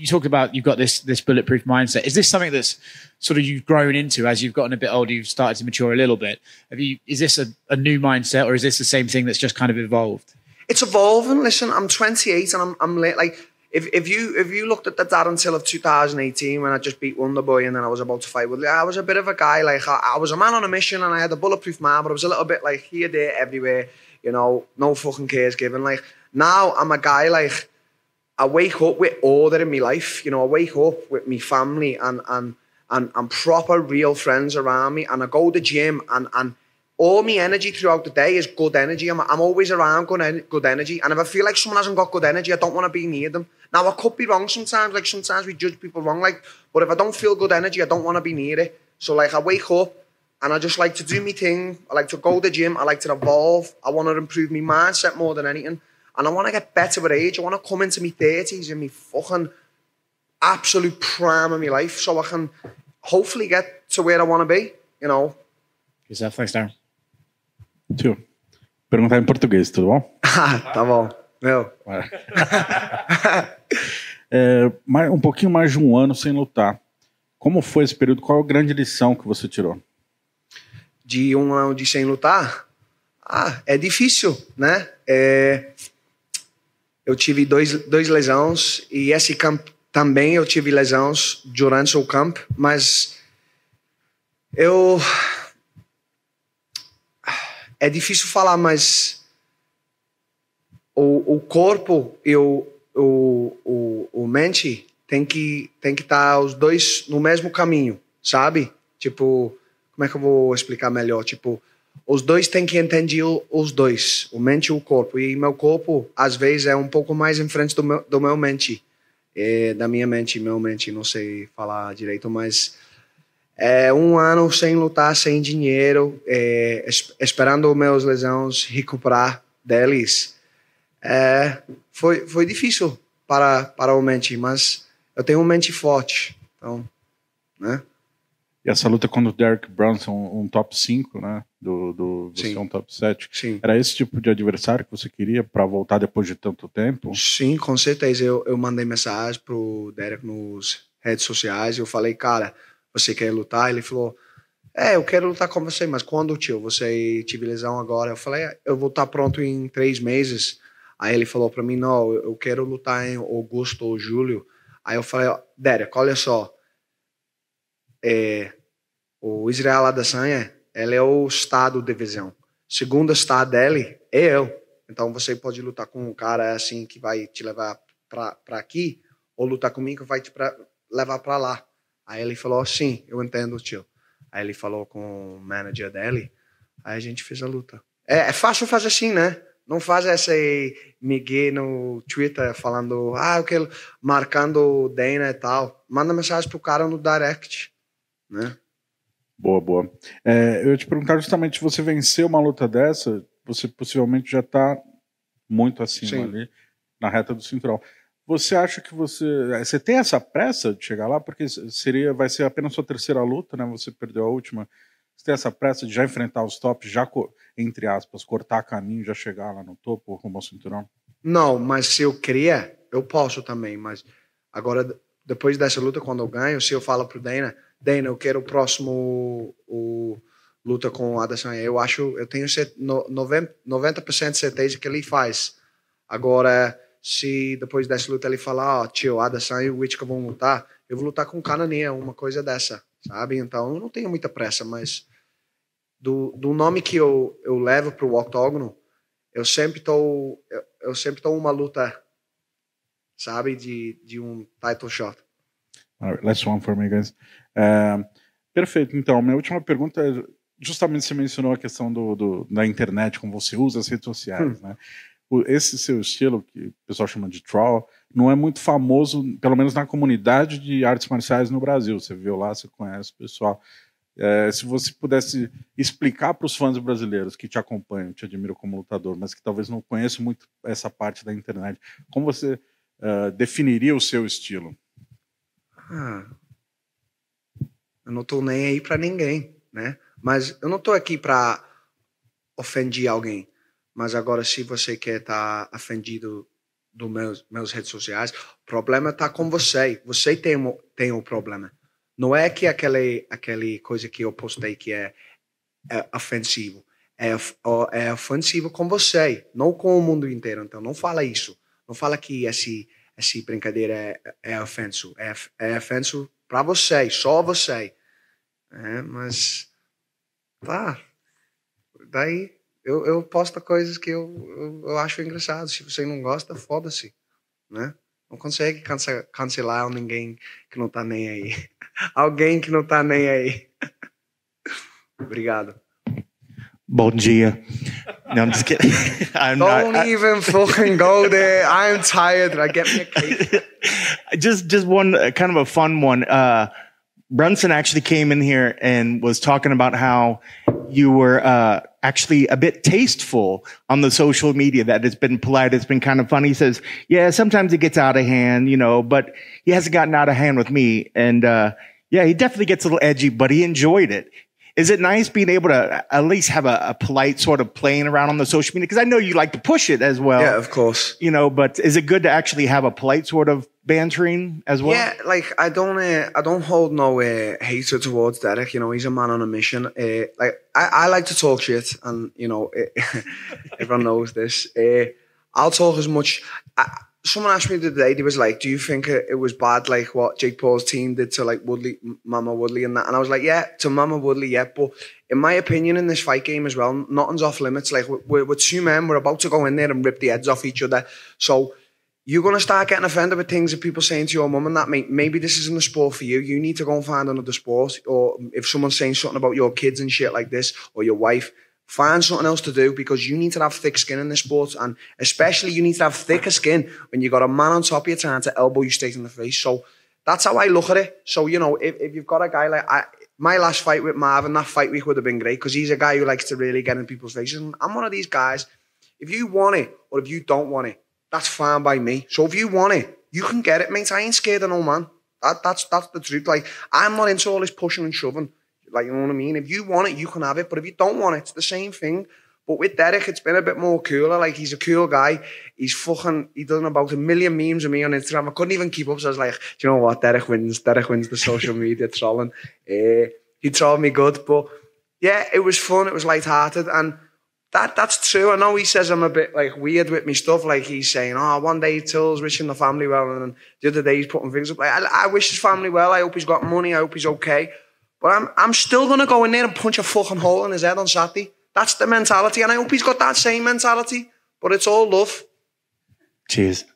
you talked about you've got this this bulletproof mindset. Is this something that's sort of you've grown into as you've gotten a bit older? You've started to mature a little bit. Have you? Is this a, a new mindset, or is this the same thing that's just kind of evolved? It's evolving. Listen, I'm 28 and I'm, I'm late. Like if, if you if you looked at the dad until of 2018 when I just beat Wonder Boy and then I was about to fight with, I was a bit of a guy. Like I, I was a man on a mission and I had a bulletproof man, but I was a little bit like here, there, everywhere. You know, no fucking cares given. Like now I'm a guy like I wake up with order in my life. You know, I wake up with my family and and and, and proper real friends around me, and I go to the gym and and all my energy throughout the day is good energy. I'm, I'm always around good, good energy. And if I feel like someone hasn't got good energy, I don't want to be near them. Now, I could be wrong sometimes. Like, sometimes we judge people wrong. Like, but if I don't feel good energy, I don't want to be near it. So, like, I wake up and I just like to do my thing. I like to go to the gym. I like to evolve. I want to improve my mindset more than anything. And I want to get better with age. I want to come into my 30s and my fucking absolute prime of my life so I can hopefully get to where I want to be, you know. Yourself, thanks, Darren. Tio, perguntar em português, tudo bom? Ah, tá bom. Meu. é, um pouquinho mais de um ano sem lutar. Como foi esse período? Qual a grande lição que você tirou? De um ano de sem lutar? Ah, é difícil, né? É, eu tive dois, dois lesões e esse campo também eu tive lesões durante o campo, mas eu é difícil falar, mas o, o corpo e o, o, o, o mente tem que tem que estar tá os dois no mesmo caminho, sabe? Tipo, como é que eu vou explicar melhor? Tipo, os dois têm que entender os dois, o mente e o corpo. E meu corpo, às vezes, é um pouco mais em frente do meu, do meu mente, e é, da minha mente, meu mente, não sei falar direito, mas é um ano sem lutar, sem dinheiro, é, esperando meus lesões recuperar deles. É, foi, foi difícil para, para o mente, mas eu tenho uma mente forte, então, né? E essa luta contra o Derek Brunson, é um top 5, né? Do, do você é um top 7. Sim. Era esse tipo de adversário que você queria para voltar depois de tanto tempo? Sim, com certeza. Eu, eu mandei mensagem pro Derek nos redes sociais. Eu falei, cara, você quer lutar? Ele falou, é, eu quero lutar com você, mas quando, tio? Você tive lesão agora? Eu falei, é, eu vou estar pronto em três meses. Aí ele falou para mim, não, eu quero lutar em agosto ou julho. Aí eu falei, Derek, olha só, é, o Israel Adesanya, ela é o estado de divisão. Segundo estado dele é eu. Então você pode lutar com um cara assim que vai te levar para aqui ou lutar comigo que vai te pra, levar para lá. Aí ele falou: oh, "Sim, eu entendo, tio". Aí ele falou com o manager dele. Aí a gente fez a luta. É, é fácil fazer assim, né? Não faz esse Miguel no Twitter falando, ah, eu quero, marcando o Dana e tal. Manda mensagem pro cara no direct né? Boa, boa. É, eu ia te perguntar justamente se você vencer uma luta dessa, você possivelmente já está muito acima Sim. ali, na reta do cinturão. Você acha que você. É, você tem essa pressa de chegar lá? Porque seria, vai ser apenas sua terceira luta, né? Você perdeu a última. Você tem essa pressa de já enfrentar os tops, já, entre aspas, cortar caminho, já chegar lá no topo, rumo ao cinturão? Não, mas se eu queria, eu posso também. Mas agora, depois dessa luta, quando eu ganho, se eu falo pro Dana, Dana, eu quero o próximo o, luta com o Adesanya. Eu acho, eu tenho 90%, de certeza que ele faz. Agora, se depois dessa luta ele falar, ó, oh, tio, Adesanya e o Whittaker vão lutar, eu vou lutar com o Cananinha, uma coisa dessa, sabe? Então, eu não tenho muita pressa, mas do, do nome que eu, eu levo para o octógono, eu sempre tô eu, eu sempre tô uma luta, sabe, de, de um title shot. Right, ah, last one for me, guys. Eh, perfeito. Então, minha última pergunta é justamente você mencionou a questão do, do da internet, como você usa as redes sociais, hum. né? esse seu estilo, que o pessoal chama de troll, não é muito famoso, pelo menos na comunidade de artes marciais no Brasil. Você viu lá, você conhece o pessoal. É, se você pudesse explicar para os fãs brasileiros que te acompanham, te admiram como lutador, mas que talvez não conheçam muito essa parte da internet, como você uh, definiria o seu estilo? ah, eu não estou nem aí para ninguém, né? Mas eu não estou aqui para ofender alguém. Mas agora, se você quer estar tá ofendido dos meus, meus redes sociais, o problema está com você. Você tem, tem o problema. Não é que aquele, aquele coisa que eu postei que é, é ofensivo. É, é ofensivo com você, não com o mundo inteiro. Então, não fala isso. Não fala que esse essa brincadeira é, é ofenso. É, é ofenso para você, só você. É, mas tá. Daí eu, eu posto coisas que eu, eu, eu acho engraçado. Se você não gosta, foda-se. Né? Não consegue cancelar ninguém que não tá nem aí. Alguém que não tá nem aí. Obrigado. Bon dia. No, I'm just kidding. I'm Don't not, even fucking go there. I'm tired. I get me a cake. just, just one uh, kind of a fun one. Uh, Brunson actually came in here and was talking about how you were uh, actually a bit tasteful on the social media. That it's been polite. It's been kind of funny. He says, "Yeah, sometimes it gets out of hand, you know, but he hasn't gotten out of hand with me." And uh, yeah, he definitely gets a little edgy, but he enjoyed it is it nice being able to at least have a, a polite sort of playing around on the social media? Because I know you like to push it as well. Yeah, of course. You know, but is it good to actually have a polite sort of bantering as well? Yeah, like I don't, uh, I don't hold no uh, hatred towards Derek. You know, he's a man on a mission. Uh, like I, I, like to talk shit, and you know, everyone knows this. Uh, I'll talk as much. I, someone asked me the other day, they was like, Do you think it was bad, like what Jake Paul's team did to like Woodley, Mama Woodley, and that? And I was like, Yeah, to Mama Woodley, yeah. But in my opinion, in this fight game as well, nothing's off limits. Like, we're, we're two men, we're about to go in there and rip the heads off each other. So, you're going to start getting offended with things that people saying to your mum and that, mate, maybe this isn't a sport for you. You need to go and find another sport. Or if someone's saying something about your kids and shit like this, or your wife, Find something else to do because you need to have thick skin in this sport. And especially you need to have thicker skin when you've got a man on top of you trying to elbow you straight in the face. So that's how I look at it. So, you know, if, if you've got a guy like I, my last fight with Marvin, that fight week would have been great because he's a guy who likes to really get in people's faces. And I'm one of these guys, if you want it or if you don't want it, that's fine by me. So if you want it, you can get it, mate. I ain't scared of no man. That, that's, that's the truth. Like, I'm not into all this pushing and shoving. Like, you know what I mean? If you want it, you can have it. But if you don't want it, it's the same thing. But with Derek, it's been a bit more cooler. Like, he's a cool guy. He's fucking, he done about a million memes of me on Instagram. I couldn't even keep up. So I was like, do you know what? Derek wins. Derek wins the social media trolling. Uh, he trolled me good. But yeah, it was fun. It was light-hearted. And that that's true. I know he says I'm a bit like weird with me stuff. Like he's saying, oh, one day Till's wishing the family well, and the other day he's putting things up. Like I, I wish his family well. I hope he's got money. I hope he's okay. But I'm, I'm still going to go in there and punch a fucking hole in his head on Saturday. That's the mentality. And I hope he's got that same mentality. But it's all love. Cheers.